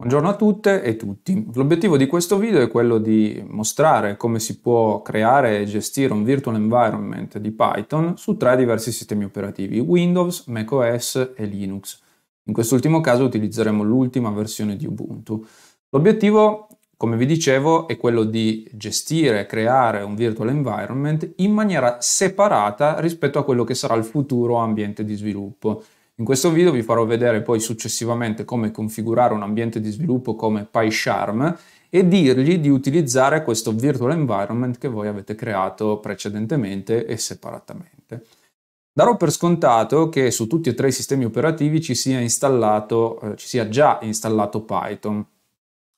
Buongiorno a tutte e tutti. L'obiettivo di questo video è quello di mostrare come si può creare e gestire un virtual environment di Python su tre diversi sistemi operativi, Windows, macOS e Linux. In quest'ultimo caso utilizzeremo l'ultima versione di Ubuntu. L'obiettivo, come vi dicevo, è quello di gestire e creare un virtual environment in maniera separata rispetto a quello che sarà il futuro ambiente di sviluppo. In questo video vi farò vedere poi successivamente come configurare un ambiente di sviluppo come PyCharm e dirgli di utilizzare questo virtual environment che voi avete creato precedentemente e separatamente. Darò per scontato che su tutti e tre i sistemi operativi ci sia, installato, eh, ci sia già installato Python.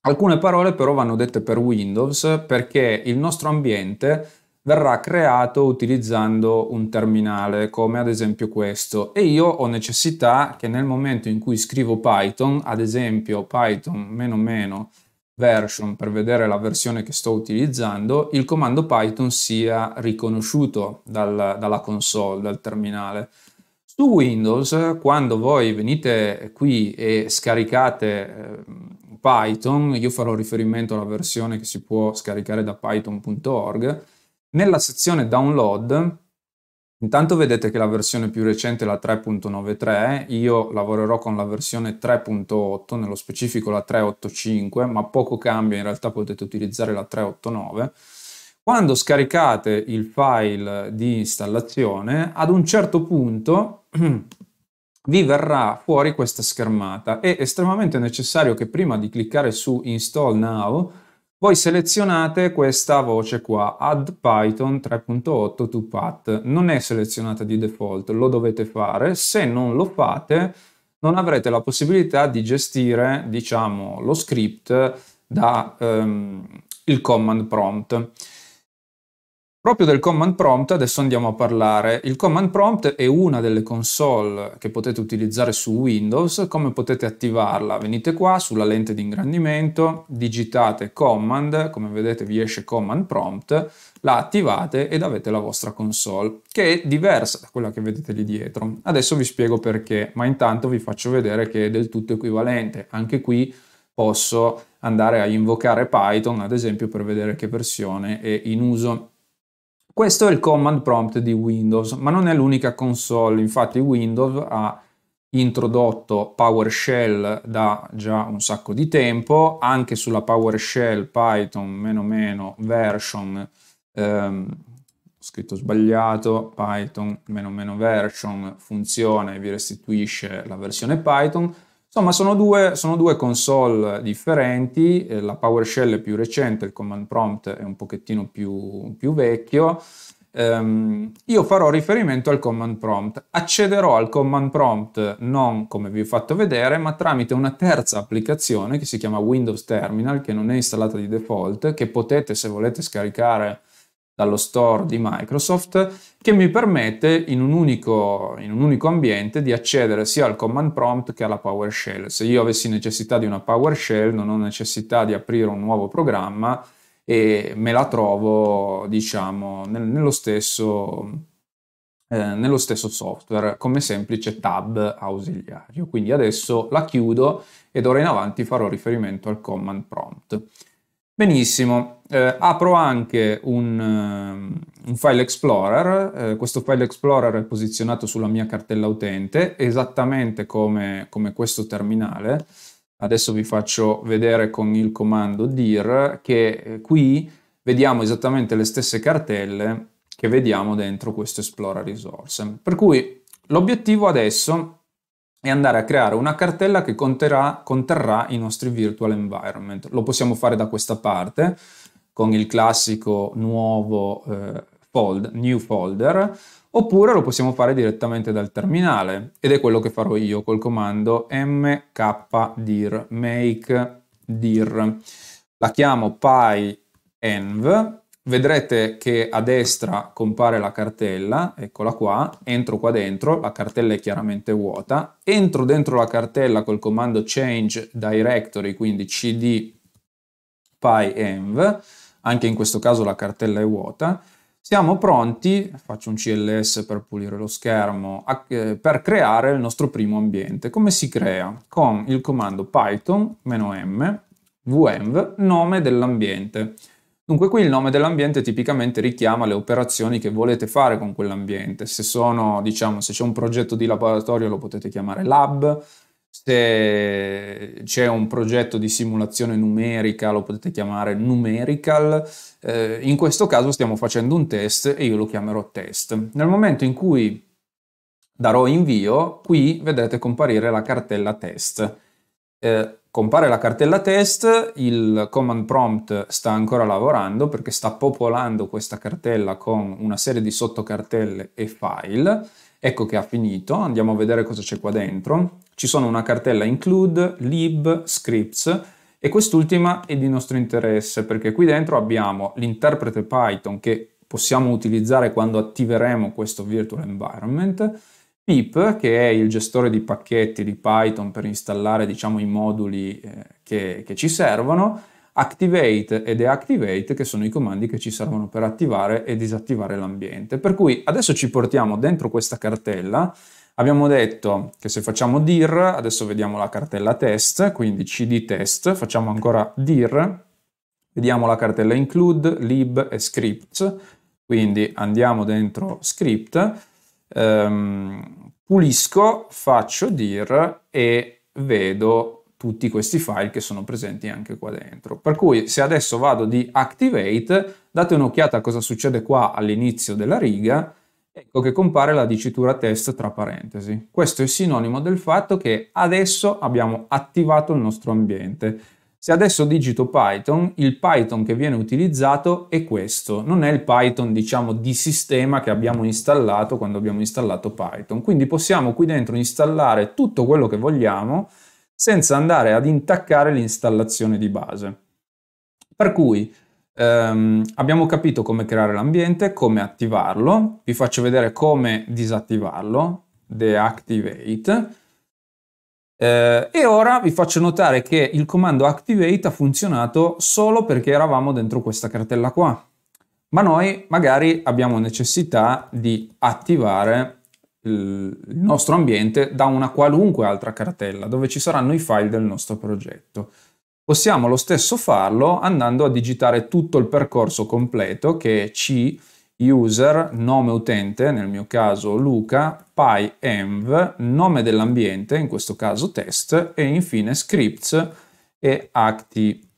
Alcune parole però vanno dette per Windows perché il nostro ambiente verrà creato utilizzando un terminale come ad esempio questo e io ho necessità che nel momento in cui scrivo Python, ad esempio Python meno meno version per vedere la versione che sto utilizzando, il comando Python sia riconosciuto dal, dalla console, dal terminale. Su Windows, quando voi venite qui e scaricate ehm, Python, io farò riferimento alla versione che si può scaricare da python.org, nella sezione download, intanto vedete che la versione più recente è la 3.93, io lavorerò con la versione 3.8, nello specifico la 3.85, ma poco cambia, in realtà potete utilizzare la 3.89. Quando scaricate il file di installazione, ad un certo punto vi verrà fuori questa schermata. È estremamente necessario che prima di cliccare su Install Now voi selezionate questa voce qua, add Python 3.8 to path. Non è selezionata di default, lo dovete fare. Se non lo fate, non avrete la possibilità di gestire, diciamo, lo script da um, il command prompt. Proprio del command prompt adesso andiamo a parlare. Il command prompt è una delle console che potete utilizzare su Windows. Come potete attivarla? Venite qua sulla lente di ingrandimento, digitate command, come vedete vi esce command prompt, la attivate ed avete la vostra console, che è diversa da quella che vedete lì dietro. Adesso vi spiego perché, ma intanto vi faccio vedere che è del tutto equivalente. Anche qui posso andare a invocare Python, ad esempio, per vedere che versione è in uso. Questo è il command prompt di Windows, ma non è l'unica console, infatti Windows ha introdotto PowerShell da già un sacco di tempo, anche sulla PowerShell Python meno meno version, ehm, scritto sbagliato, Python meno meno version funziona e vi restituisce la versione Python, Insomma, sono due, sono due console differenti, eh, la PowerShell è più recente, il Command Prompt è un pochettino più, più vecchio. Um, io farò riferimento al command prompt. Accederò al command prompt non come vi ho fatto vedere, ma tramite una terza applicazione che si chiama Windows Terminal, che non è installata di default, che potete se volete scaricare dallo store di Microsoft che mi permette in un, unico, in un unico ambiente di accedere sia al command prompt che alla PowerShell. Se io avessi necessità di una PowerShell non ho necessità di aprire un nuovo programma e me la trovo diciamo nel, nello stesso eh, nello stesso software come semplice tab ausiliario. Quindi adesso la chiudo ed ora in avanti farò riferimento al command prompt. Benissimo, eh, apro anche un, eh, un file explorer, eh, questo file explorer è posizionato sulla mia cartella utente, esattamente come, come questo terminale. Adesso vi faccio vedere con il comando dir che eh, qui vediamo esattamente le stesse cartelle che vediamo dentro questo Explorer Resource. Per cui l'obiettivo adesso e andare a creare una cartella che conterrà, conterrà i nostri virtual environment. Lo possiamo fare da questa parte con il classico nuovo eh, fold, new folder, oppure lo possiamo fare direttamente dal terminale ed è quello che farò io col comando mkdir make dir. La chiamo pyenv vedrete che a destra compare la cartella, eccola qua, entro qua dentro, la cartella è chiaramente vuota, entro dentro la cartella col comando change directory, quindi cd pyenv, anche in questo caso la cartella è vuota, siamo pronti, faccio un CLS per pulire lo schermo, a, eh, per creare il nostro primo ambiente. Come si crea? Con il comando python-m, vmv, nome dell'ambiente. Dunque qui il nome dell'ambiente tipicamente richiama le operazioni che volete fare con quell'ambiente. Se, sono, diciamo, se c'è un progetto di laboratorio lo potete chiamare lab, se c'è un progetto di simulazione numerica lo potete chiamare numerical, eh, in questo caso stiamo facendo un test e io lo chiamerò test. Nel momento in cui darò invio, qui vedrete comparire la cartella test. Eh, compare la cartella test, il command prompt sta ancora lavorando perché sta popolando questa cartella con una serie di sottocartelle e file. Ecco che ha finito, andiamo a vedere cosa c'è qua dentro. Ci sono una cartella include, lib, scripts e quest'ultima è di nostro interesse perché qui dentro abbiamo l'interprete Python che possiamo utilizzare quando attiveremo questo virtual environment Pip, che è il gestore di pacchetti di Python per installare diciamo, i moduli eh, che, che, ci servono, activate e deactivate, che sono i comandi che ci servono per attivare e disattivare l'ambiente. Per cui adesso ci portiamo dentro questa cartella. Abbiamo detto che se facciamo dir, adesso vediamo la cartella test, quindi cd test, facciamo ancora dir, vediamo la cartella include, lib e script quindi andiamo dentro script ehm, pulisco, faccio dir e vedo tutti questi file che sono presenti anche qua dentro. Per cui se adesso vado di activate, date un'occhiata a cosa succede qua all'inizio della riga, ecco che compare la dicitura test tra parentesi. Questo è sinonimo del fatto che adesso abbiamo attivato il nostro ambiente. Se adesso digito Python, il Python che viene utilizzato è questo, non è il Python diciamo di sistema che abbiamo installato quando abbiamo installato Python. Quindi possiamo qui dentro installare tutto quello che vogliamo senza andare ad intaccare l'installazione di base. Per cui ehm, abbiamo capito come creare l'ambiente, come attivarlo, vi faccio vedere come disattivarlo, deactivate, eh, e ora vi faccio notare che il comando activate ha funzionato solo perché eravamo dentro questa cartella qua. Ma noi magari abbiamo necessità di attivare il nostro ambiente da una qualunque altra cartella dove ci saranno i file del nostro progetto. Possiamo lo stesso farlo andando a digitare tutto il percorso completo che è C user, nome utente, nel mio caso Luca, pyenv, nome dell'ambiente, in questo caso test, e infine scripts e activate.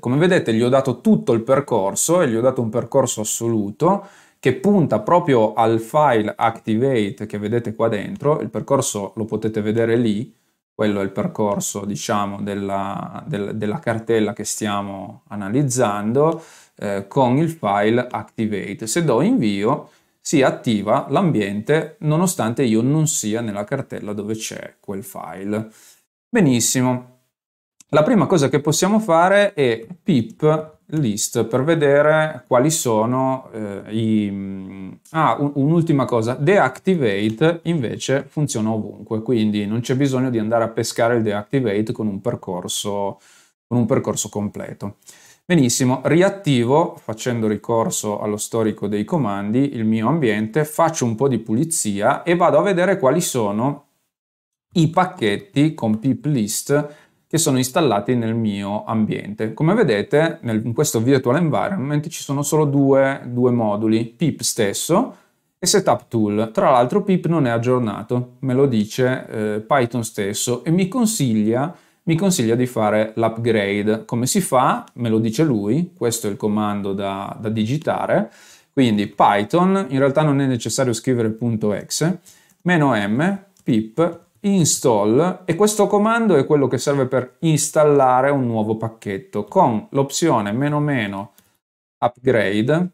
Come vedete gli ho dato tutto il percorso e gli ho dato un percorso assoluto che punta proprio al file activate che vedete qua dentro, il percorso lo potete vedere lì, quello è il percorso diciamo, della, del, della cartella che stiamo analizzando eh, con il file activate. Se do invio si attiva l'ambiente nonostante io non sia nella cartella dove c'è quel file. Benissimo. La prima cosa che possiamo fare è pip list per vedere quali sono eh, i... Mm, ah, un, un'ultima cosa, deactivate invece funziona ovunque, quindi non c'è bisogno di andare a pescare il deactivate con un percorso, con un percorso completo. Benissimo, riattivo facendo ricorso allo storico dei comandi il mio ambiente, faccio un po' di pulizia e vado a vedere quali sono i pacchetti con pip list che sono installati nel mio ambiente. Come vedete, nel, in questo virtual environment ci sono solo due, due moduli, pip stesso e setup tool. Tra l'altro pip non è aggiornato, me lo dice eh, Python stesso e mi consiglia mi consiglia di fare l'upgrade. Come si fa? Me lo dice lui, questo è il comando da, da digitare. Quindi Python, in realtà non è necessario scrivere .exe, meno m, pip install e questo comando è quello che serve per installare un nuovo pacchetto con l'opzione meno meno upgrade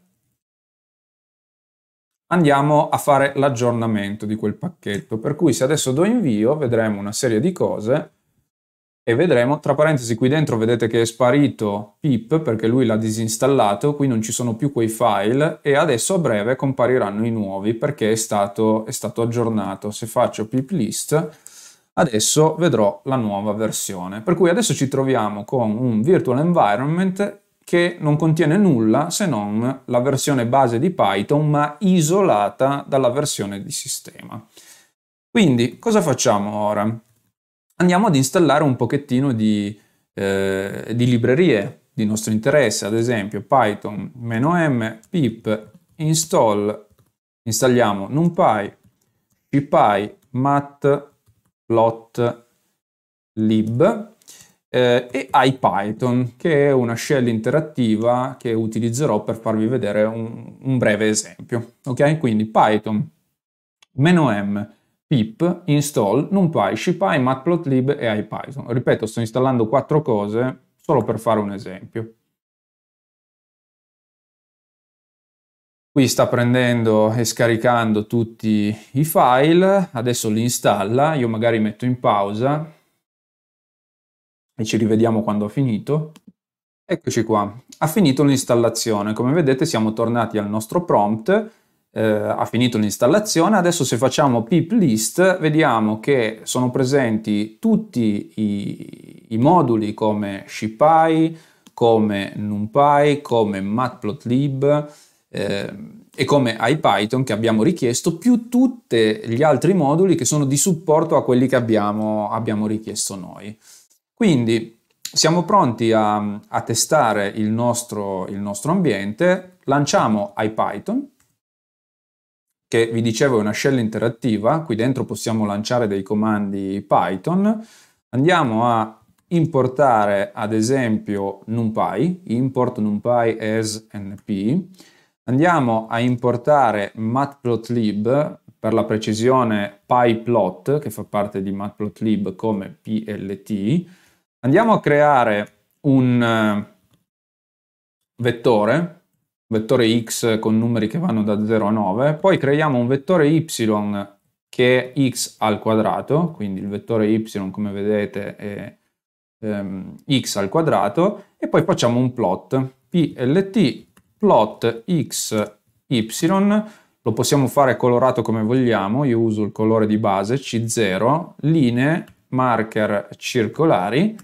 andiamo a fare l'aggiornamento di quel pacchetto per cui se adesso do invio vedremo una serie di cose e vedremo, tra parentesi qui dentro vedete che è sparito pip perché lui l'ha disinstallato, qui non ci sono più quei file e adesso a breve compariranno i nuovi perché è stato, è stato aggiornato. Se faccio pip list adesso vedrò la nuova versione. Per cui adesso ci troviamo con un virtual environment che non contiene nulla se non la versione base di Python ma isolata dalla versione di sistema. Quindi cosa facciamo ora? andiamo ad installare un pochettino di, eh, di librerie di nostro interesse, ad esempio python-m pip install, installiamo numpy, cpy, matplotlib eh, e IPython, che è una shell interattiva che utilizzerò per farvi vedere un, un breve esempio. Ok, quindi Python, meno M, pip install numpy, shipy, matplotlib e ipython. Ripeto, sto installando quattro cose solo per fare un esempio. Qui sta prendendo e scaricando tutti i file, adesso li installa, io magari metto in pausa e ci rivediamo quando ha finito. Eccoci qua, ha finito l'installazione, come vedete siamo tornati al nostro prompt eh, ha finito l'installazione. Adesso se facciamo pip list vediamo che sono presenti tutti i, i moduli come shipy, come NumPy, come Matplotlib eh, e come IPython che abbiamo richiesto, più tutti gli altri moduli che sono di supporto a quelli che abbiamo, abbiamo richiesto noi. Quindi siamo pronti a, a testare il nostro, il nostro ambiente, lanciamo IPython che vi dicevo è una shell interattiva, qui dentro possiamo lanciare dei comandi Python, andiamo a importare ad esempio NumPy, import NumPy as np, andiamo a importare matplotlib, per la precisione pyplot, che fa parte di matplotlib come plt, andiamo a creare un eh, vettore vettore x con numeri che vanno da 0 a 9, poi creiamo un vettore y che è x al quadrato, quindi il vettore y come vedete è ehm, x al quadrato, e poi facciamo un plot, plt plot x, y, lo possiamo fare colorato come vogliamo, io uso il colore di base, c0, linee, marker circolari,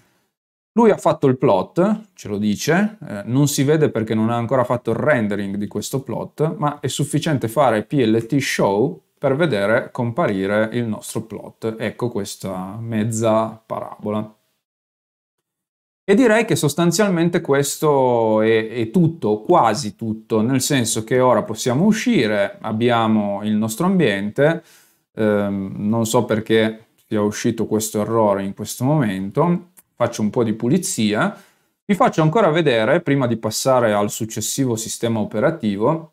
lui ha fatto il plot, ce lo dice, eh, non si vede perché non ha ancora fatto il rendering di questo plot, ma è sufficiente fare plt show per vedere comparire il nostro plot. Ecco questa mezza parabola. E direi che sostanzialmente questo è, è, tutto, quasi tutto, nel senso che ora possiamo uscire, abbiamo il nostro ambiente, ehm, non so perché sia uscito questo errore in questo momento, faccio un po' di pulizia, vi faccio ancora vedere, prima di passare al successivo sistema operativo,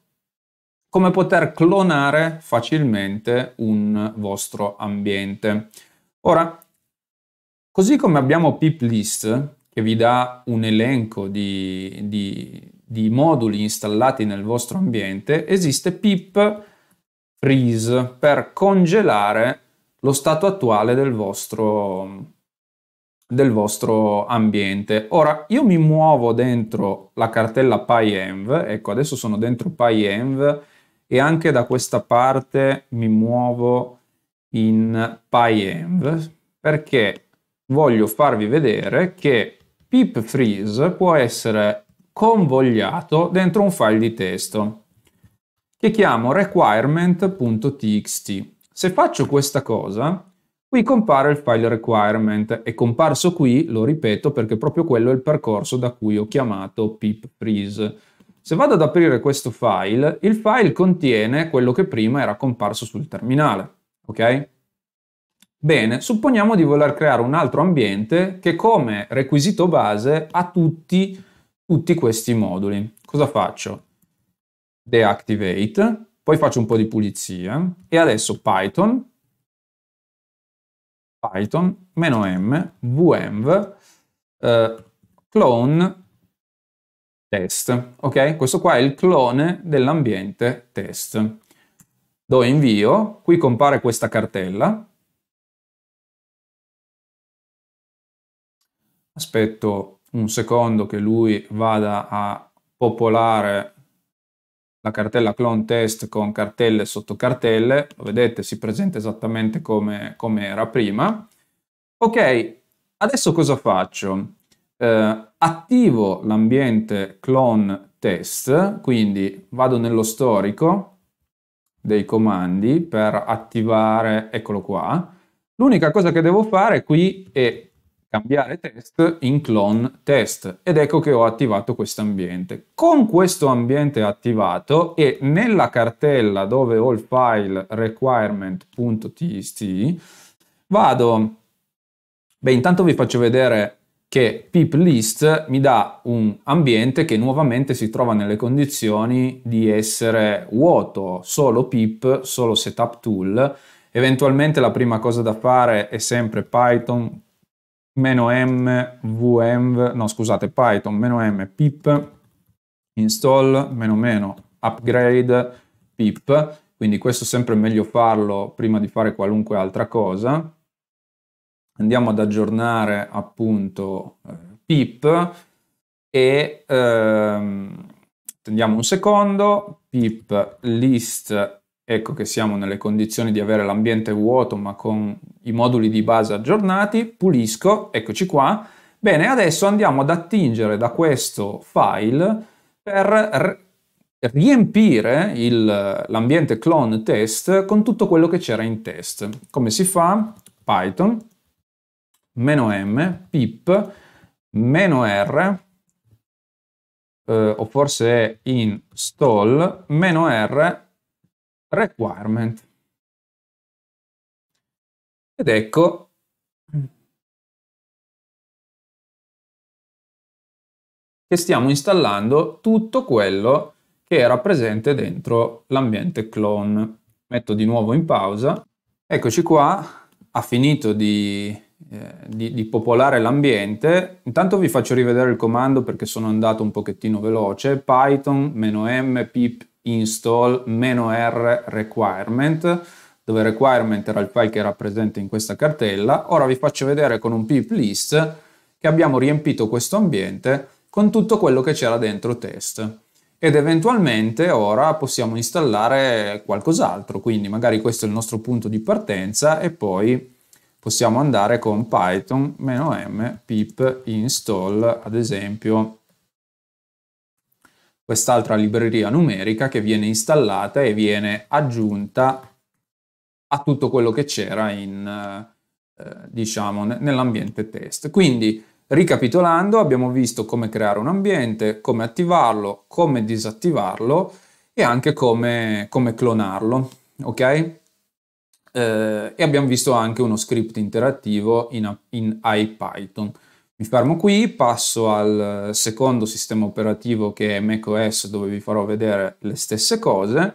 come poter clonare facilmente un vostro ambiente. Ora, così come abbiamo PipList, che vi dà un elenco di, di, di moduli installati nel vostro ambiente, esiste pip freeze per congelare lo stato attuale del vostro, del vostro ambiente. Ora io mi muovo dentro la cartella PyEnv, ecco adesso sono dentro PyEnv e anche da questa parte mi muovo in PyEnv perché voglio farvi vedere che pip freeze può essere convogliato dentro un file di testo che chiamo requirement.txt. Se faccio questa cosa, Qui compare il file requirement, è comparso qui, lo ripeto, perché proprio quello è il percorso da cui ho chiamato pip freeze. Se vado ad aprire questo file, il file contiene quello che prima era comparso sul terminale, ok? Bene, supponiamo di voler creare un altro ambiente che come requisito base ha tutti, tutti questi moduli. Cosa faccio? Deactivate, poi faccio un po' di pulizia e adesso Python python meno -m vmv eh, clone test. Ok? Questo qua è il clone dell'ambiente test. Do invio, qui compare questa cartella. Aspetto un secondo che lui vada a popolare la cartella clone test con cartelle sotto cartelle, lo vedete si presenta esattamente come, come era prima. Ok, adesso cosa faccio? Eh, attivo l'ambiente clone test, quindi vado nello storico dei comandi per attivare, eccolo qua, L'unica cosa che devo fare qui è cambiare test in clone test ed ecco che ho attivato questo ambiente. Con questo ambiente attivato e nella cartella dove ho il file requirement.txt vado, beh intanto vi faccio vedere che pip list mi dà un ambiente che nuovamente si trova nelle condizioni di essere vuoto, solo pip, solo setup tool Eventualmente la prima cosa da fare è sempre Python meno m vm, no scusate, python meno m pip install meno meno upgrade pip, quindi questo è sempre meglio farlo prima di fare qualunque altra cosa. Andiamo ad aggiornare appunto eh, pip e ehm, attendiamo un secondo, pip list ecco che siamo nelle condizioni di avere l'ambiente vuoto ma con i moduli di base aggiornati, pulisco, eccoci qua. Bene, adesso andiamo ad attingere da questo file per riempire l'ambiente clone test con tutto quello che c'era in test. Come si fa? Python, meno m, pip, meno r, eh, o forse è install, meno r, requirement. Ed ecco che stiamo installando tutto quello che era presente dentro l'ambiente clone. Metto di nuovo in pausa. Eccoci qua, ha finito di, eh, di, di popolare l'ambiente. Intanto vi faccio rivedere il comando perché sono andato un pochettino veloce. Python-m pip install "-r requirement", dove requirement era il file che era presente in questa cartella. Ora vi faccio vedere con un pip list che abbiamo riempito questo ambiente con tutto quello che c'era dentro test ed eventualmente ora possiamo installare qualcos'altro, quindi magari questo è il nostro punto di partenza e poi possiamo andare con python-m pip install ad esempio quest'altra libreria numerica che viene installata e viene aggiunta a tutto quello che c'era in, eh, diciamo, nell'ambiente test. Quindi, ricapitolando, abbiamo visto come creare un ambiente, come attivarlo, come disattivarlo e anche come, come clonarlo, ok? Eh, e abbiamo visto anche uno script interattivo in, in IPython. Mi fermo qui, passo al secondo sistema operativo che è macOS dove vi farò vedere le stesse cose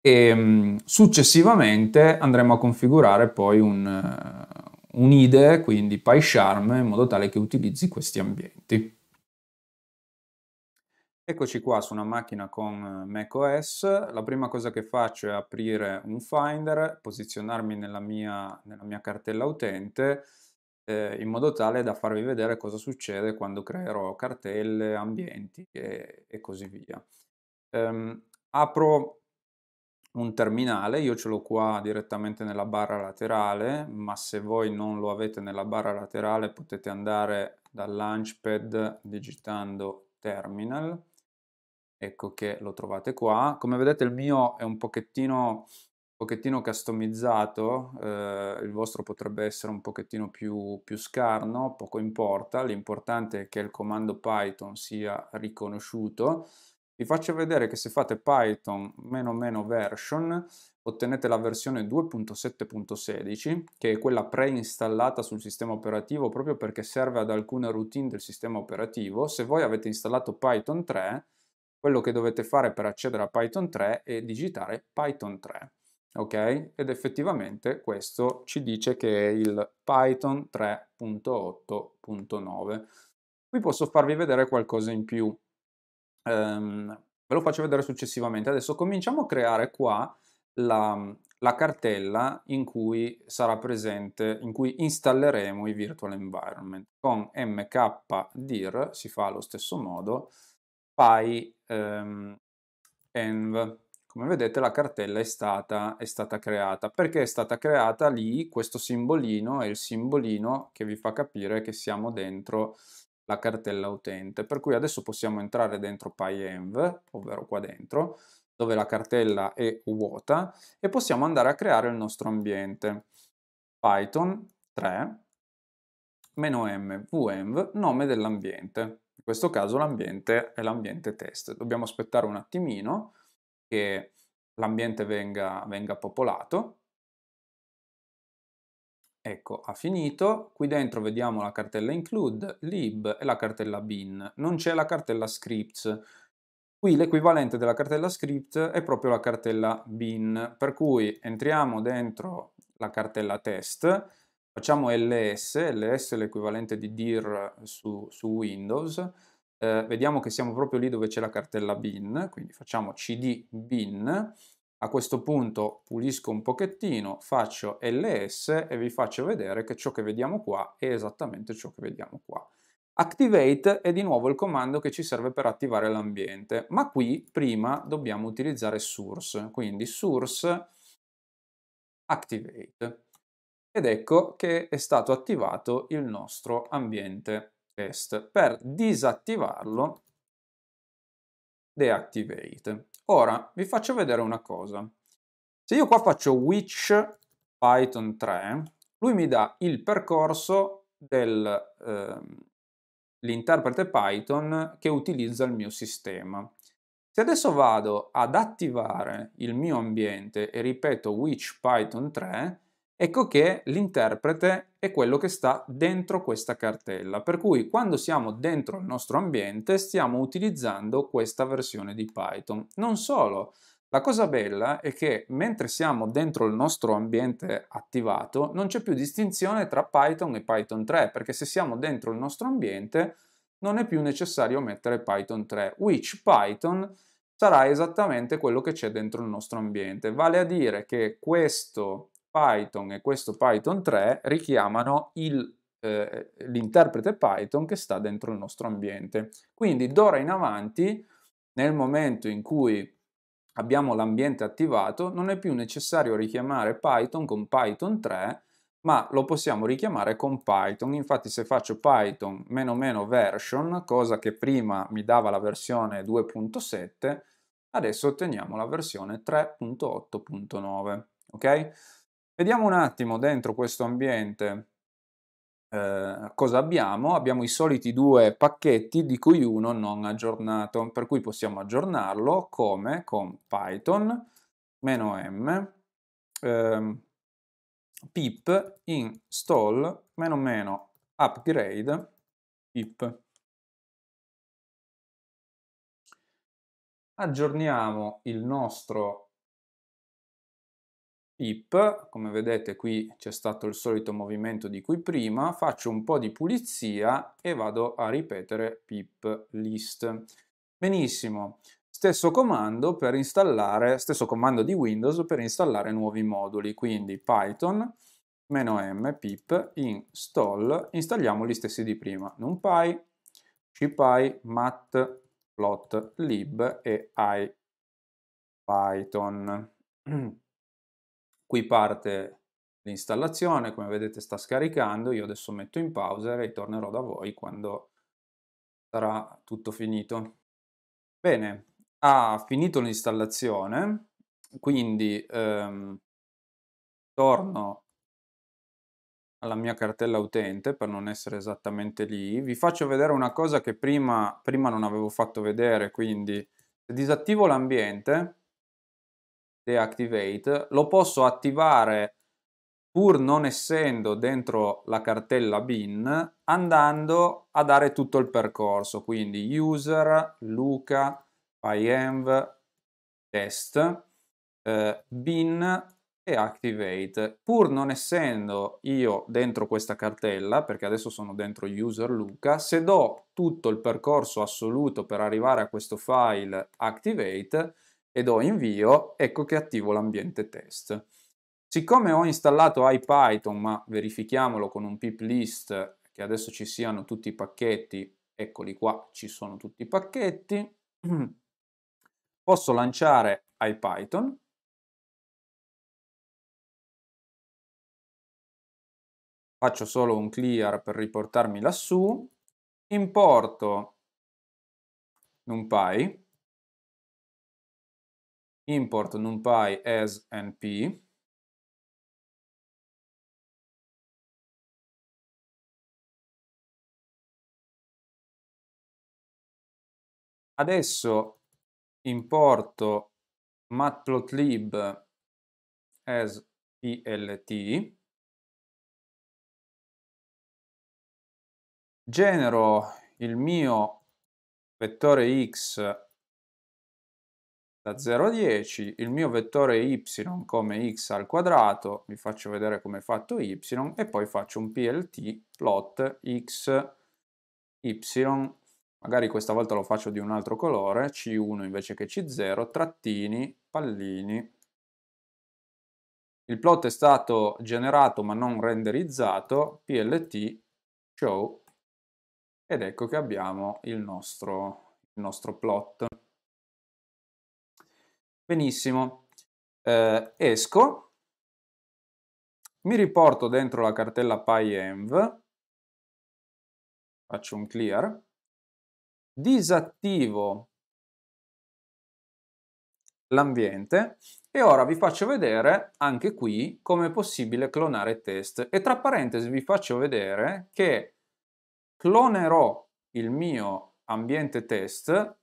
e mm, successivamente andremo a configurare poi un, eh, un IDE, quindi PyCharm, in modo tale che utilizzi questi ambienti. Eccoci qua su una macchina con eh, macOS, la prima cosa che faccio è aprire un Finder, posizionarmi nella mia, nella mia cartella utente eh, in modo tale da farvi vedere cosa succede quando creerò cartelle, ambienti e, e così via. Ehm, apro un terminale, io ce l'ho qua direttamente nella barra laterale, ma se voi non lo avete nella barra laterale potete andare dal launchpad digitando terminal, ecco che lo trovate qua. Come vedete il mio è un pochettino pochettino customizzato, eh, il vostro potrebbe essere un pochettino più, più, scarno, poco importa, l'importante è che il comando Python sia riconosciuto. Vi faccio vedere che se fate Python meno meno version ottenete la versione 2.7.16 che è quella preinstallata sul sistema operativo proprio perché serve ad alcune routine del sistema operativo. Se voi avete installato Python 3, quello che dovete fare per accedere a Python 3 è digitare Python 3 ok? Ed effettivamente questo ci dice che è il Python 3.8.9. Qui posso farvi vedere qualcosa in più, um, ve lo faccio vedere successivamente. Adesso cominciamo a creare qua la, la cartella in cui sarà presente, in cui installeremo i virtual environment. Con mkdir si fa allo stesso modo, py um, ehm, env come vedete la cartella è stata, è stata creata. Perché è stata creata lì questo simbolino? È il simbolino che vi fa capire che siamo dentro la cartella utente. Per cui adesso possiamo entrare dentro PyEnv, ovvero qua dentro, dove la cartella è vuota, e possiamo andare a creare il nostro ambiente. Python 3 -m venv nome dell'ambiente. In questo caso l'ambiente è l'ambiente test. Dobbiamo aspettare un attimino che l'ambiente venga, venga popolato. Ecco, ha finito. Qui dentro vediamo la cartella include, lib e la cartella bin. Non c'è la cartella scripts. Qui l'equivalente della cartella script è proprio la cartella bin, per cui entriamo dentro la cartella test, facciamo ls, ls è l'equivalente di dir su, su Windows, eh, vediamo che siamo proprio lì dove c'è la cartella bin, quindi facciamo cd bin, a questo punto pulisco un pochettino, faccio ls e vi faccio vedere che ciò che vediamo qua è esattamente ciò che vediamo qua. Activate è di nuovo il comando che ci serve per attivare l'ambiente, ma qui prima dobbiamo utilizzare source, quindi source activate. Ed ecco che è stato attivato il nostro ambiente test per disattivarlo deactivate. Ora vi faccio vedere una cosa. Se io qua faccio which Python 3, lui mi dà il percorso dell'interprete ehm, eh, Python che utilizza il mio sistema. Se adesso vado ad attivare il mio ambiente e ripeto which Python 3, Ecco che l'interprete è quello che sta dentro questa cartella, per cui quando siamo dentro il nostro ambiente stiamo utilizzando questa versione di Python. Non solo, la cosa bella è che mentre siamo dentro il nostro ambiente attivato non c'è più distinzione tra Python e Python 3, perché se siamo dentro il nostro ambiente non è più necessario mettere Python 3, which Python sarà esattamente quello che c'è dentro il nostro ambiente. Vale a dire che questo Python e questo Python 3 richiamano eh, l'interprete eh, Python che sta dentro il nostro ambiente. Quindi d'ora in avanti, nel momento in cui abbiamo l'ambiente attivato, non è più necessario richiamare Python con Python 3, ma lo possiamo richiamare con Python. Infatti se faccio Python meno meno version, cosa che prima mi dava la versione 2.7, adesso otteniamo la versione 3.8.9, ok? Vediamo un attimo dentro questo ambiente eh, cosa abbiamo? Abbiamo i soliti due pacchetti di cui uno non aggiornato, per cui possiamo aggiornarlo come con python "-m", eh, pip install upgrade pip. Aggiorniamo il nostro hip, come vedete qui c'è stato il solito movimento di cui prima, faccio un po' di pulizia e vado a ripetere pip list. Benissimo, stesso comando, per installare, stesso comando di Windows per installare nuovi moduli, quindi Python, "-m", pip, install, installiamo gli stessi di prima, numpy, cpy, mat, plot, lib e ipython. Qui parte l'installazione, come vedete sta scaricando, io adesso metto in pausa e tornerò da voi quando sarà tutto finito. Bene, ha finito l'installazione, quindi ehm, torno alla mia cartella utente per non essere esattamente lì. Vi faccio vedere una cosa che prima, prima non avevo fatto vedere, quindi disattivo l'ambiente deactivate, lo posso attivare pur non essendo dentro la cartella bin andando a dare tutto il percorso, quindi user, luca, pyenv, test, eh, bin e activate. Pur non essendo io dentro questa cartella, perché adesso sono dentro user luca, se do tutto il percorso assoluto per arrivare a questo file activate, e do invio, ecco che attivo l'ambiente test. Siccome ho installato IPython, ma verifichiamolo con un pip list che adesso ci siano tutti i pacchetti, eccoli qua, ci sono tutti i pacchetti, posso lanciare IPython faccio solo un clear per riportarmi lassù, importo NumPy, import numpy as np Adesso importo matplotlib as plt genero il mio vettore x da 0 a 10 il mio vettore y come x al quadrato, vi faccio vedere come è fatto y, e poi faccio un plt plot x, y, magari questa volta lo faccio di un altro colore, c1 invece che c0, trattini, pallini. Il plot è stato generato ma non renderizzato, plt show, ed ecco che abbiamo il nostro, il nostro plot. Benissimo, eh, esco, mi riporto dentro la cartella PyEnv, faccio un clear, disattivo l'ambiente e ora vi faccio vedere anche qui come è possibile clonare test e tra parentesi vi faccio vedere che clonerò il mio ambiente test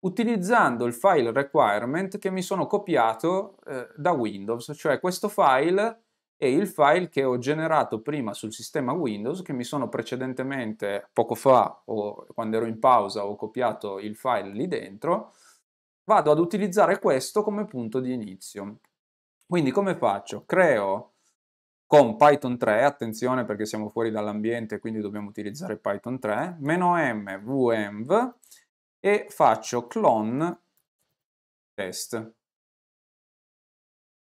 utilizzando il file requirement che mi sono copiato eh, da Windows, cioè questo file è il file che ho generato prima sul sistema Windows, che mi sono precedentemente, poco fa o quando ero in pausa, ho copiato il file lì dentro, vado ad utilizzare questo come punto di inizio. Quindi come faccio? Creo con Python 3, attenzione perché siamo fuori dall'ambiente, quindi dobbiamo utilizzare Python 3, meno m, vmv, e faccio clone test.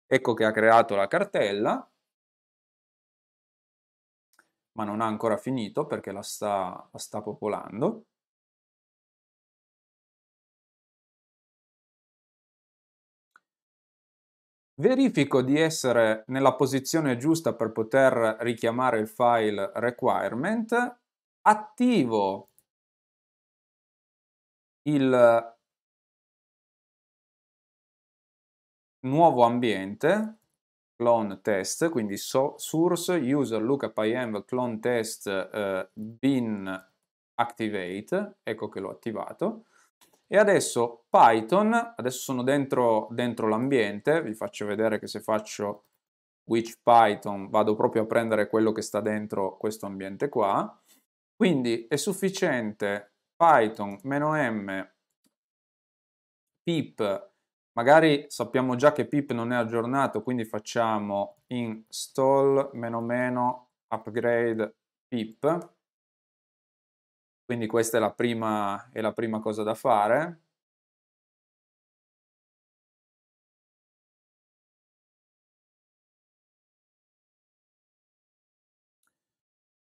Ecco che ha creato la cartella, ma non ha ancora finito perché la sta, la sta popolando. Verifico di essere nella posizione giusta per poter richiamare il file requirement, attivo il nuovo ambiente clone test, quindi so, source user lookup IAM clone test eh, bin activate, ecco che l'ho attivato. E adesso Python, adesso sono dentro, dentro l'ambiente, vi faccio vedere che se faccio which Python vado proprio a prendere quello che sta dentro questo ambiente qua. Quindi è sufficiente Python, "-m", pip, magari sappiamo già che pip non è aggiornato, quindi facciamo install "-upgrade pip", quindi questa è la prima, è la prima cosa da fare.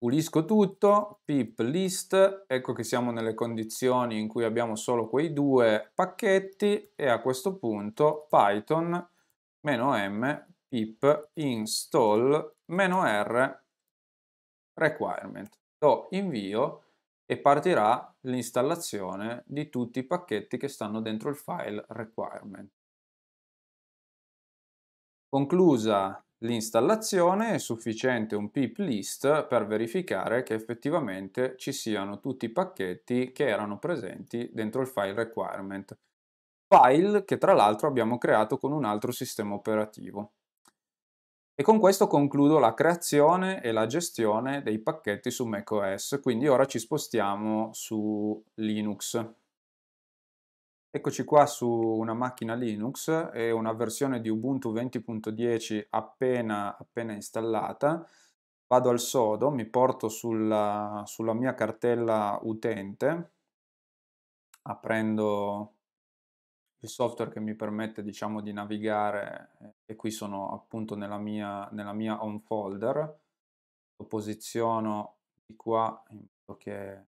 pulisco tutto, pip list, ecco che siamo nelle condizioni in cui abbiamo solo quei due pacchetti e a questo punto python -m pip install -r requirement. Do invio e partirà l'installazione di tutti i pacchetti che stanno dentro il file requirement. Conclusa l'installazione è sufficiente un pip list per verificare che effettivamente ci siano tutti i pacchetti che erano presenti dentro il file requirement, file che tra l'altro abbiamo creato con un altro sistema operativo. E con questo concludo la creazione e la gestione dei pacchetti su macOS, quindi ora ci spostiamo su Linux. Eccoci qua su una macchina Linux, è una versione di Ubuntu 20.10 appena, appena, installata. Vado al sodo, mi porto sulla, sulla mia cartella utente, aprendo il software che mi permette diciamo di navigare e qui sono appunto nella mia, nella mia home folder. Lo posiziono di qua in modo che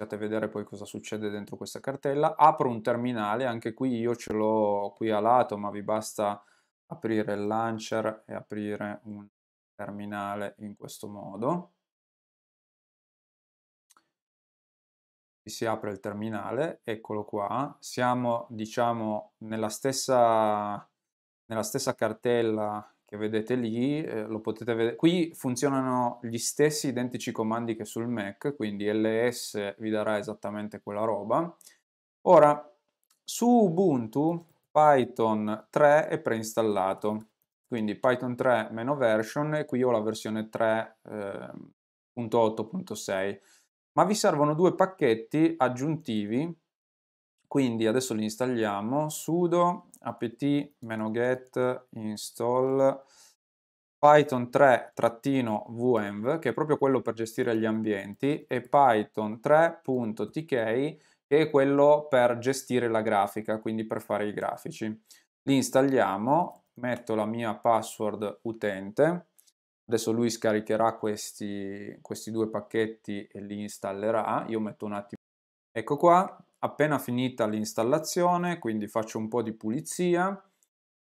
andate a vedere poi cosa succede dentro questa cartella, apro un terminale, anche qui io ce l'ho qui a lato, ma vi basta aprire il launcher e aprire un terminale in questo modo. si apre il terminale, eccolo qua, siamo diciamo nella stessa, nella stessa cartella che vedete lì, eh, lo potete vedere. Qui funzionano gli stessi identici comandi che sul Mac, quindi ls vi darà esattamente quella roba. Ora, su Ubuntu Python 3 è preinstallato, quindi Python 3 meno version e qui ho la versione 3.8.6. Eh, ma vi servono due pacchetti aggiuntivi quindi adesso li installiamo, sudo apt-get install python 3 vmv che è proprio quello per gestire gli ambienti e python 3.tk che è quello per gestire la grafica, quindi per fare i grafici. Li installiamo, metto la mia password utente, adesso lui scaricherà questi, questi due pacchetti e li installerà, io metto un attimo, ecco qua, appena finita l'installazione, quindi faccio un po' di pulizia.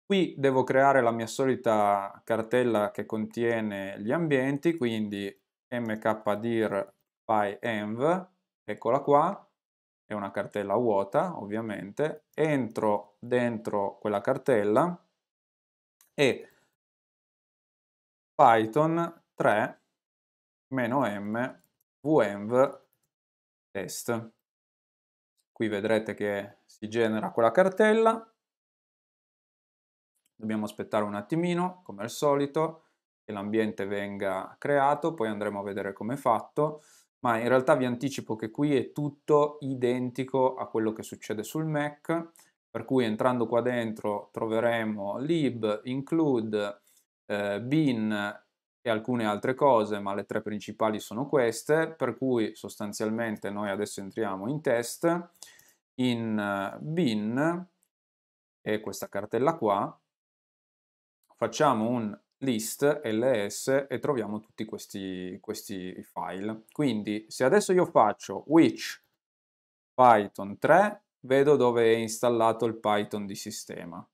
Qui devo creare la mia solita cartella che contiene gli ambienti, quindi mkdir by env, eccola qua, è una cartella vuota ovviamente, entro dentro quella cartella e python 3-m vnv test. Qui vedrete che si genera quella cartella. Dobbiamo aspettare un attimino, come al solito, che l'ambiente venga creato, poi andremo a vedere come è fatto, ma in realtà vi anticipo che qui è tutto identico a quello che succede sul Mac, per cui entrando qua dentro troveremo lib, include, eh, bin e alcune altre cose, ma le tre principali sono queste, per cui sostanzialmente noi adesso entriamo in test, in eh, bin, e questa cartella qua, facciamo un list ls e troviamo tutti questi, questi file. Quindi se adesso io faccio which python 3, vedo dove è installato il python di sistema.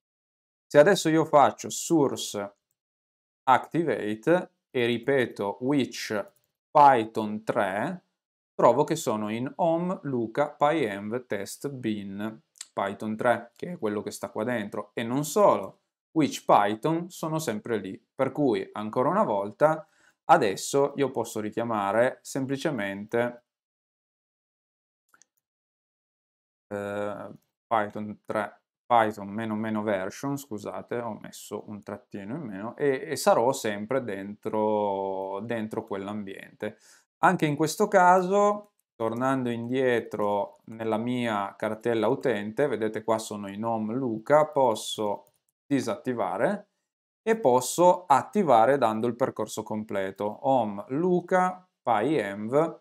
Se adesso io faccio source activate, e ripeto which Python 3, trovo che sono in home luca pyenv test bin Python 3, che è quello che sta qua dentro. E non solo, which Python sono sempre lì. Per cui, ancora una volta, adesso io posso richiamare semplicemente eh, Python 3 Python meno meno version, scusate, ho messo un trattino in meno, e, e sarò sempre dentro, dentro quell'ambiente. Anche in questo caso, tornando indietro nella mia cartella utente, vedete qua sono in home Luca, posso disattivare e posso attivare dando il percorso completo home Luca, PyEnv,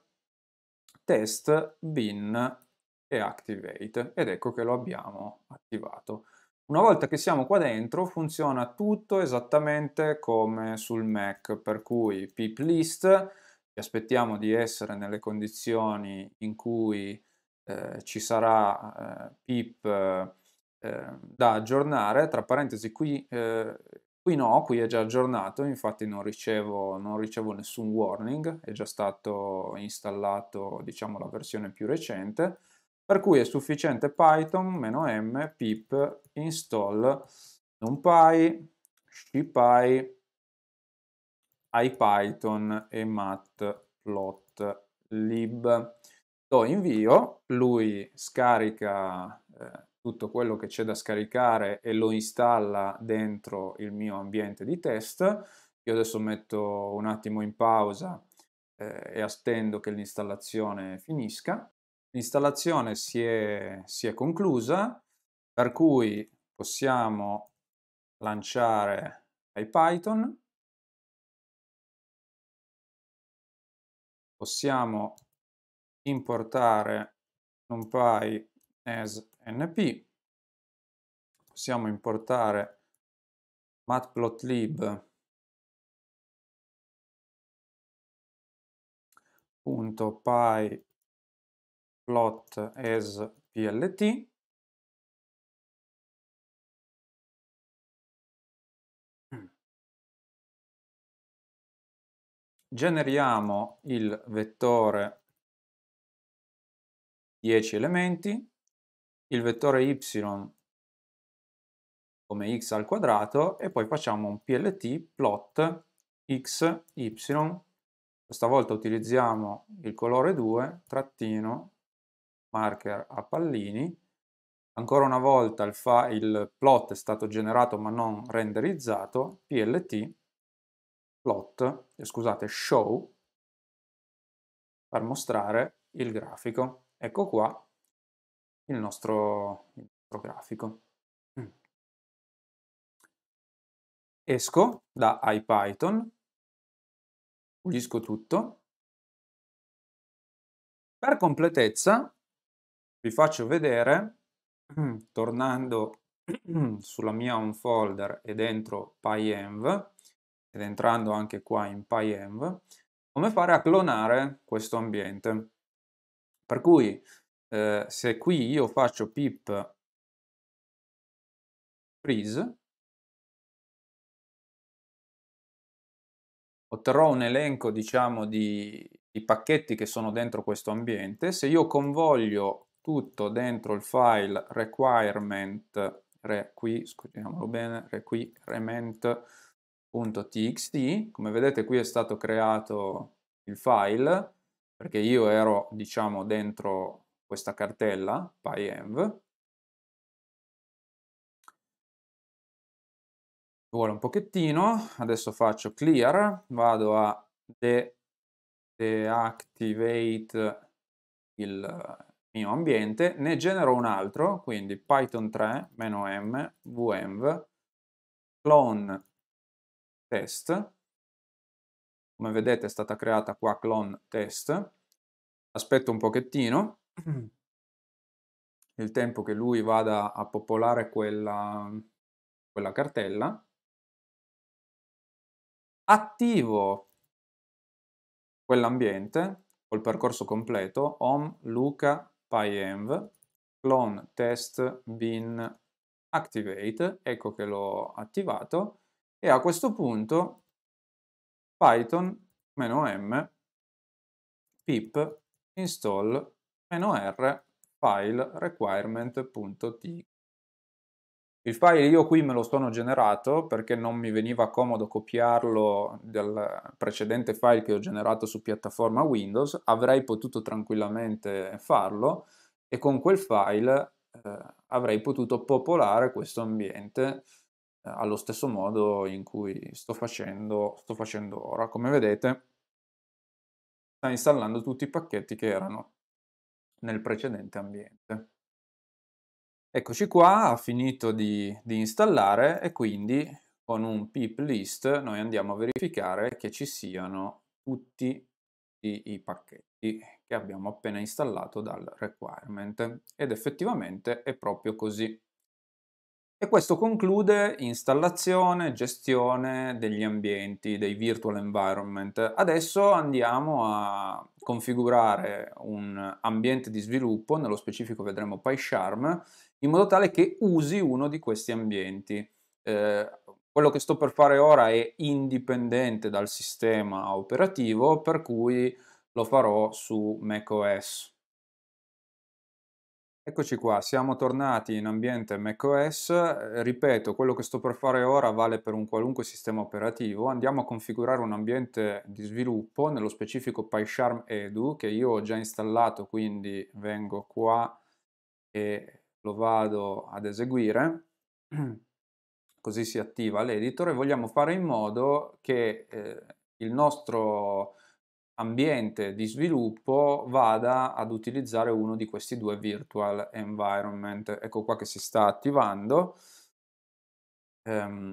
test bin e Activate ed ecco che lo abbiamo attivato. Una volta che siamo qua dentro funziona tutto esattamente come sul Mac, per cui pip list, ci aspettiamo di essere nelle condizioni in cui eh, ci sarà eh, pip eh, da aggiornare, tra parentesi qui, eh, qui, no, qui è già aggiornato, infatti non ricevo, non ricevo nessun warning, è già stato installato diciamo la versione più recente, per cui è sufficiente python-m pip install numpy, scipy, ipython e matplotlib. Do invio, lui scarica eh, tutto quello che c'è da scaricare e lo installa dentro il mio ambiente di test. Io adesso metto un attimo in pausa eh, e attendo che l'installazione finisca l'installazione si è, si è conclusa, per cui possiamo lanciare Python. possiamo importare numpy as np, possiamo importare matplotlib .py plot as plt mm. generiamo il vettore 10 elementi, il vettore y come x al quadrato e poi facciamo un plt plot x, y, questa volta utilizziamo il colore 2, trattino, marker a pallini. Ancora una volta il, il plot è stato generato ma non renderizzato, plt plot, eh, scusate, show, per mostrare il grafico. Ecco qua il nostro, il nostro grafico. Mm. Esco da IPython, pulisco tutto. Per completezza vi faccio vedere, tornando sulla mia home folder e dentro PyEnv, ed entrando anche qua in PyEnv, come fare a clonare questo ambiente. Per cui eh, se qui io faccio pip freeze, otterrò un elenco diciamo di, di, pacchetti che sono dentro questo ambiente. Se io convoglio tutto dentro il file requirement, requi, scriviamolo bene, requirement.txt, come vedete qui è stato creato il file, perché io ero, diciamo, dentro questa cartella, pyenv, vuole un pochettino, adesso faccio clear, vado a de deactivate il, mio ambiente, ne genero un altro, quindi python 3 m vmv clone test, come vedete è stata creata qua clone test, aspetto un pochettino, il tempo che lui vada a popolare quella, quella cartella, attivo quell'ambiente col percorso completo, om, luca, pyenv clone test bin activate, ecco che l'ho attivato, e a questo punto python-m pip install-r file requirement.txt il file io qui me lo sono generato perché non mi veniva comodo copiarlo dal precedente file che ho generato su piattaforma Windows, avrei potuto tranquillamente farlo e con quel file eh, avrei potuto popolare questo ambiente eh, allo stesso modo in cui sto facendo, sto facendo ora. Come vedete sta installando tutti i pacchetti che erano nel precedente ambiente. Eccoci qua, ha finito di, di installare e quindi con un pip list noi andiamo a verificare che ci siano tutti i pacchetti che abbiamo appena installato dal requirement ed effettivamente è proprio così. E questo conclude installazione, gestione degli ambienti, dei virtual environment. Adesso andiamo a configurare un ambiente di sviluppo, nello specifico vedremo PyCharm, in modo tale che usi uno di questi ambienti. Eh, quello che sto per fare ora è indipendente dal sistema operativo, per cui lo farò su macOS. Eccoci qua, siamo tornati in ambiente macOS, eh, ripeto, quello che sto per fare ora vale per un qualunque sistema operativo, andiamo a configurare un ambiente di sviluppo, nello specifico PyCharm Edu, che io ho già installato, quindi vengo qua e lo vado ad eseguire, così si attiva l'editor e vogliamo fare in modo che eh, il nostro ambiente di sviluppo vada ad utilizzare uno di questi due virtual environment. Ecco qua che si sta attivando. Ehm,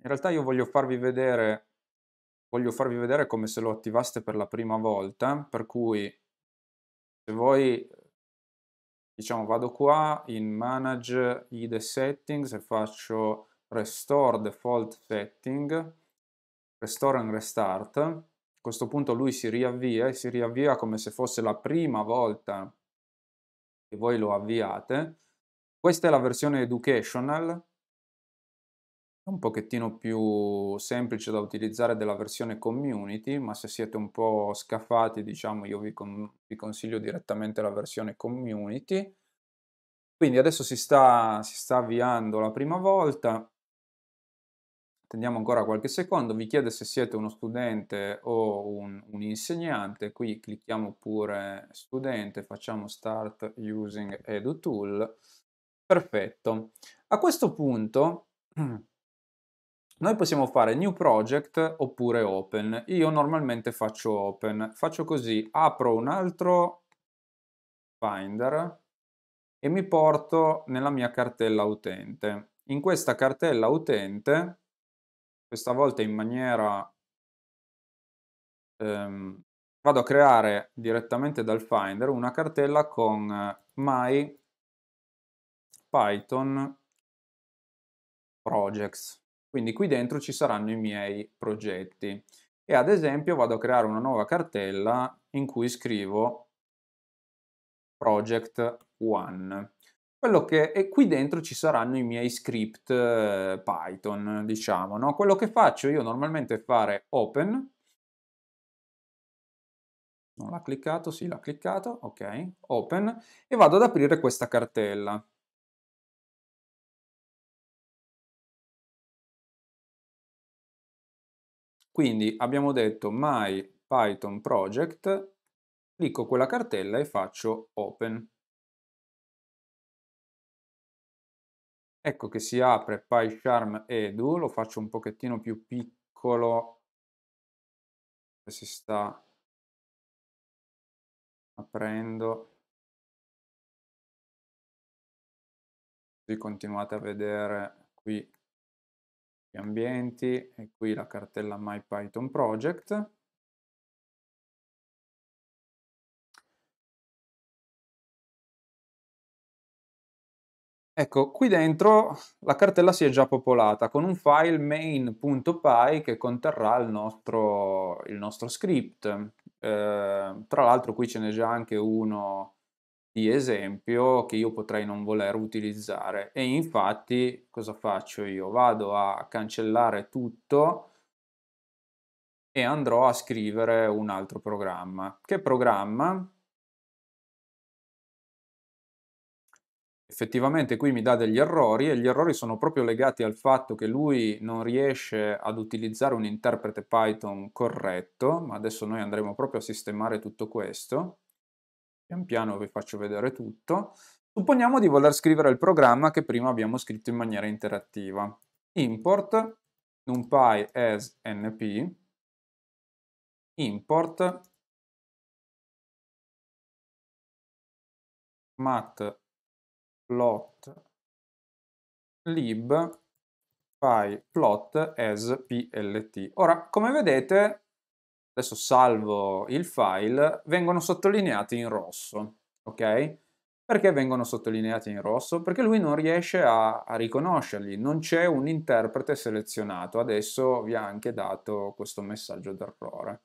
in realtà io voglio farvi vedere voglio farvi vedere come se lo attivaste per la prima volta, per cui se voi diciamo vado qua in manage IDE settings e faccio restore default setting, restore and restart, a questo punto lui si riavvia e si riavvia come se fosse la prima volta che voi lo avviate, questa è la versione educational, un pochettino più semplice da utilizzare della versione community, ma se siete un po' scafati, diciamo, io vi, con vi consiglio direttamente la versione community. Quindi adesso si sta, si sta avviando la prima volta, attendiamo ancora qualche secondo, vi chiede se siete uno studente o un, un, insegnante, qui clicchiamo pure studente, facciamo start using edutool, perfetto. A questo punto Noi possiamo fare new project oppure open. Io normalmente faccio open. Faccio così, apro un altro Finder e mi porto nella mia cartella utente. In questa cartella utente, questa volta in maniera... Ehm, vado a creare direttamente dal Finder una cartella con my python projects quindi qui dentro ci saranno i miei progetti e ad esempio vado a creare una nuova cartella in cui scrivo project 1. Che, e qui dentro ci saranno i miei script eh, Python, diciamo, no? Quello che faccio io normalmente è fare open, non l'ha cliccato, sì l'ha cliccato, ok, open, e vado ad aprire questa cartella. Quindi abbiamo detto my Python project, clicco quella cartella e faccio open. Ecco che si apre PyCharm Edu, lo faccio un pochettino più piccolo, si sta aprendo. Così continuate a vedere qui ambienti e qui la cartella MyPython Project. Ecco, qui dentro la cartella si è già popolata con un file main.py che conterrà il nostro, il nostro script. Eh, tra l'altro qui ce n'è già anche uno di esempio che io potrei non voler utilizzare e infatti cosa faccio io? Vado a cancellare tutto e andrò a scrivere un altro programma. Che programma? effettivamente qui mi dà degli errori e gli errori sono proprio legati al fatto che lui non riesce ad utilizzare un interprete Python corretto, ma adesso noi andremo proprio a sistemare tutto questo. Pian piano vi faccio vedere tutto. Supponiamo di voler scrivere il programma che prima abbiamo scritto in maniera interattiva. Import numpy as np import matplotlib file plot as plt. Ora, come vedete, adesso salvo il file, vengono sottolineati in rosso, ok? Perché vengono sottolineati in rosso? Perché lui non riesce a, a riconoscerli, non c'è un interprete selezionato, adesso vi ha anche dato questo messaggio d'errore.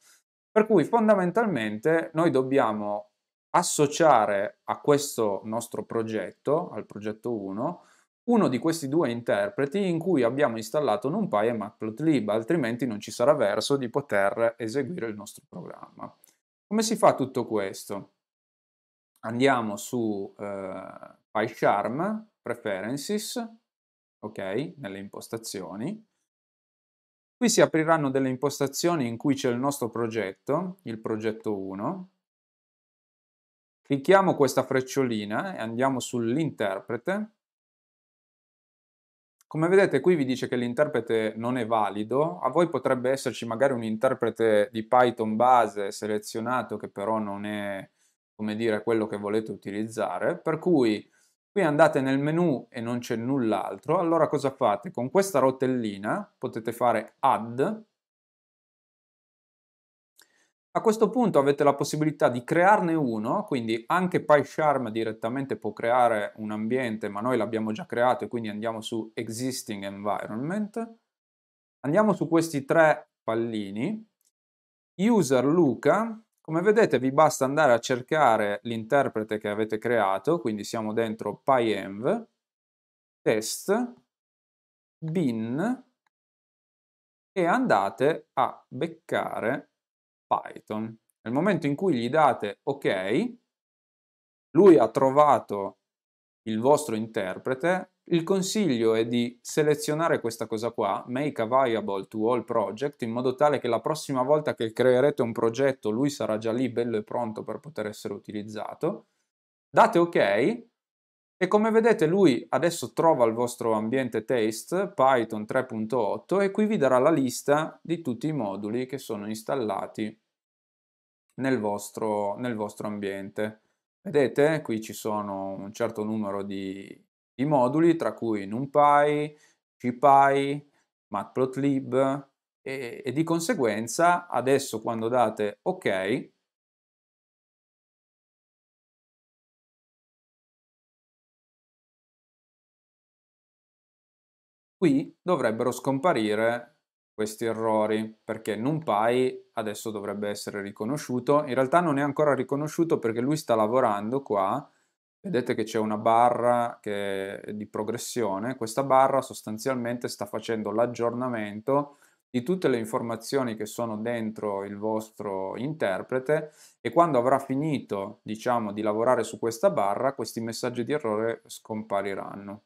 Per cui fondamentalmente noi dobbiamo associare a questo nostro progetto, al progetto 1, uno di questi due interpreti in cui abbiamo installato NumPy e Matplotlib, altrimenti non ci sarà verso di poter eseguire il nostro programma. Come si fa tutto questo? Andiamo su eh, PyCharm, Preferences, ok, nelle impostazioni. Qui si apriranno delle impostazioni in cui c'è il nostro progetto, il progetto 1. Clicchiamo questa frecciolina e andiamo sull'interprete come vedete qui vi dice che l'interprete non è valido, a voi potrebbe esserci magari un interprete di Python base selezionato che però non è come dire quello che volete utilizzare, per cui qui andate nel menu e non c'è null'altro, allora cosa fate? Con questa rotellina potete fare add a questo punto avete la possibilità di crearne uno, quindi anche PyCharm direttamente può creare un ambiente, ma noi l'abbiamo già creato e quindi andiamo su Existing Environment. Andiamo su questi tre pallini. User Luca, come vedete vi basta andare a cercare l'interprete che avete creato, quindi siamo dentro PyEnv, Test, Bin e andate a beccare Python. Nel momento in cui gli date ok, lui ha trovato il vostro interprete, il consiglio è di selezionare questa cosa qua, make Available to all project, in modo tale che la prossima volta che creerete un progetto lui sarà già lì bello e pronto per poter essere utilizzato. Date ok e come vedete lui adesso trova il vostro ambiente test Python 3.8 e qui vi darà la lista di tutti i moduli che sono installati nel vostro, nel vostro ambiente. Vedete, qui ci sono un certo numero di, di moduli, tra cui NumPy, CPy, Matplotlib e, e di conseguenza adesso quando date OK qui dovrebbero scomparire questi errori perché NumPy adesso dovrebbe essere riconosciuto in realtà non è ancora riconosciuto perché lui sta lavorando qua vedete che c'è una barra di progressione questa barra sostanzialmente sta facendo l'aggiornamento di tutte le informazioni che sono dentro il vostro interprete e quando avrà finito diciamo di lavorare su questa barra questi messaggi di errore scompariranno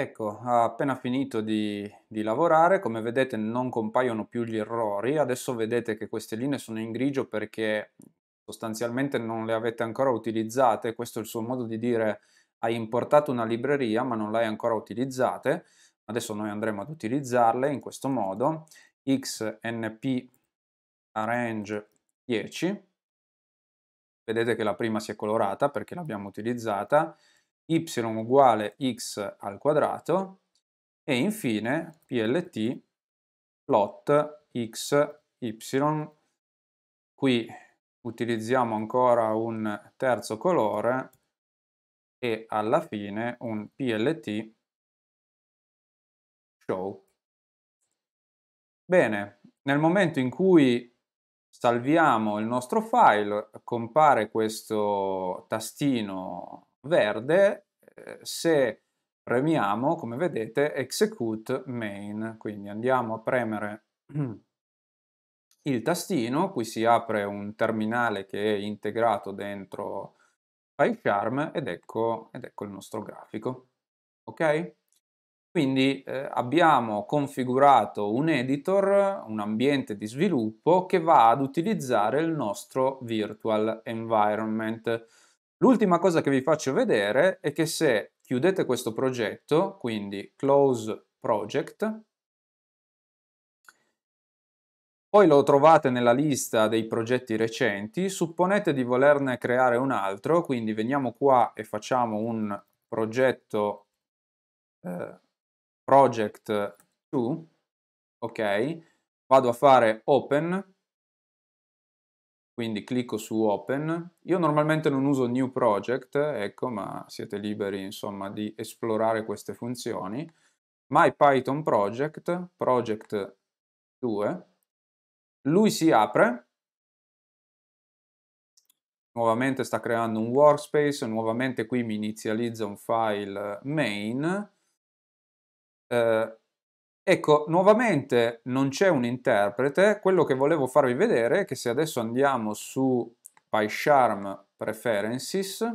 Ecco, ha appena finito di, di, lavorare, come vedete non compaiono più gli errori, adesso vedete che queste linee sono in grigio perché sostanzialmente non le avete ancora utilizzate, questo è il suo modo di dire hai importato una libreria ma non l'hai ancora utilizzate, adesso noi andremo ad utilizzarle in questo modo, xnp arrange 10, vedete che la prima si è colorata perché l'abbiamo utilizzata, y uguale x al quadrato e infine plt plot x, y. Qui utilizziamo ancora un terzo colore e alla fine un plt show. Bene, nel momento in cui salviamo il nostro file compare questo tastino verde eh, se premiamo, come vedete, execute main. Quindi andiamo a premere il tastino, qui si apre un terminale che è integrato dentro PyCharm ed ecco, ed ecco il nostro grafico. Ok? Quindi eh, abbiamo configurato un editor, un ambiente di sviluppo che va ad utilizzare il nostro virtual environment. L'ultima cosa che vi faccio vedere è che se chiudete questo progetto, quindi close project, poi lo trovate nella lista dei progetti recenti, supponete di volerne creare un altro, quindi veniamo qua e facciamo un progetto eh, project 2, ok? Vado a fare open, quindi clicco su Open. Io normalmente non uso New Project, ecco, ma siete liberi insomma di esplorare queste funzioni. My Python Project, Project 2, lui si apre, nuovamente sta creando un workspace, nuovamente qui mi inizializza un file main, eh, Ecco, nuovamente non c'è un interprete, quello che volevo farvi vedere è che se adesso andiamo su PyCharm Preferences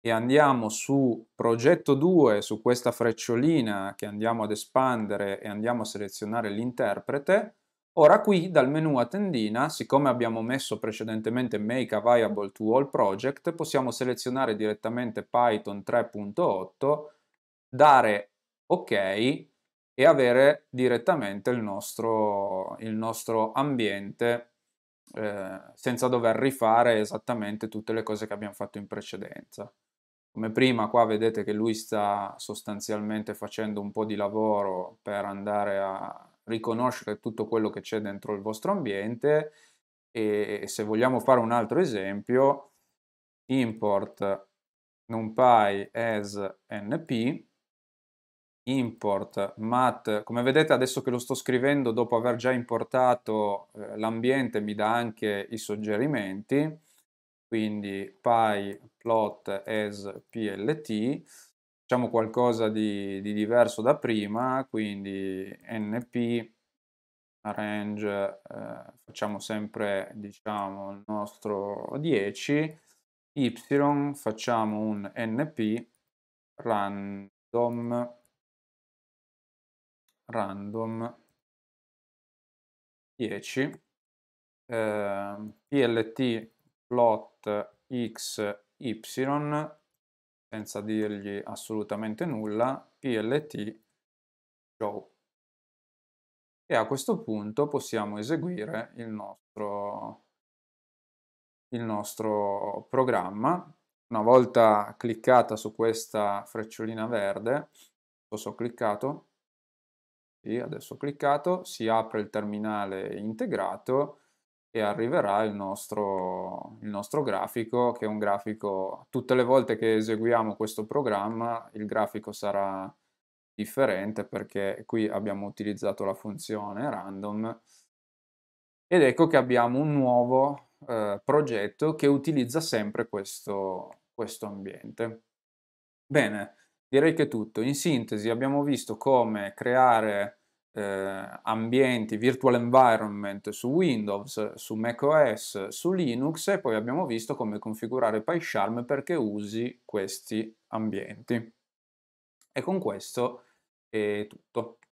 e andiamo su progetto 2, su questa frecciolina che andiamo ad espandere e andiamo a selezionare l'interprete, ora qui dal menu a tendina, siccome abbiamo messo precedentemente Make a Viable to All Project, possiamo selezionare direttamente Python 3.8 dare ok e avere direttamente il nostro, il nostro ambiente eh, senza dover rifare esattamente tutte le cose che abbiamo fatto in precedenza. Come prima qua vedete che lui sta sostanzialmente facendo un po' di lavoro per andare a riconoscere tutto quello che c'è dentro il vostro ambiente e se vogliamo fare un altro esempio import numpy as np import mat come vedete adesso che lo sto scrivendo dopo aver già importato eh, l'ambiente mi dà anche i suggerimenti quindi py plot as plt facciamo qualcosa di, di diverso da prima quindi np range eh, facciamo sempre diciamo il nostro 10 y facciamo un np random random 10 eh, plt plot x y senza dirgli assolutamente nulla plt show e a questo punto possiamo eseguire il nostro, il nostro programma una volta cliccata su questa frecciolina verde, lo so cliccato, adesso ho cliccato, si apre il terminale integrato e arriverà il nostro, il nostro grafico, che è un grafico, tutte le volte che eseguiamo questo programma il grafico sarà differente perché qui abbiamo utilizzato la funzione random ed ecco che abbiamo un nuovo eh, progetto che utilizza sempre questo, questo ambiente. Bene, direi che è tutto. In sintesi abbiamo visto come creare eh, ambienti, virtual environment su Windows, su macOS, su Linux e poi abbiamo visto come configurare PyCharm perché usi questi ambienti. E con questo è tutto.